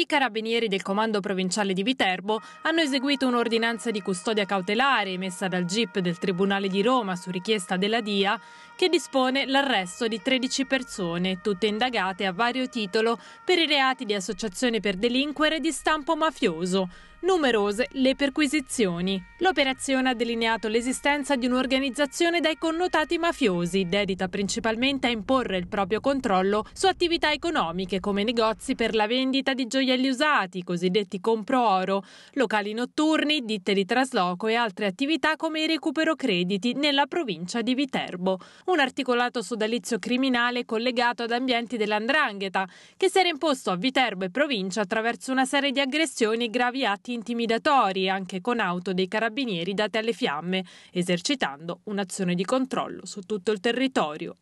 i carabinieri del comando provinciale di Viterbo hanno eseguito un'ordinanza di custodia cautelare emessa dal GIP del Tribunale di Roma su richiesta della DIA che dispone l'arresto di 13 persone, tutte indagate a vario titolo per i reati di associazione per delinquere di stampo mafioso numerose le perquisizioni. L'operazione ha delineato l'esistenza di un'organizzazione dai connotati mafiosi, dedita principalmente a imporre il proprio controllo su attività economiche come negozi per la vendita di gioielli usati, cosiddetti compro-oro, locali notturni, ditte di trasloco e altre attività come il recupero crediti nella provincia di Viterbo. Un articolato sodalizio criminale collegato ad ambienti dell'andrangheta, che si era imposto a Viterbo e provincia attraverso una serie di aggressioni e gravi atti atti intimidatori anche con auto dei carabinieri date alle fiamme, esercitando un'azione di controllo su tutto il territorio.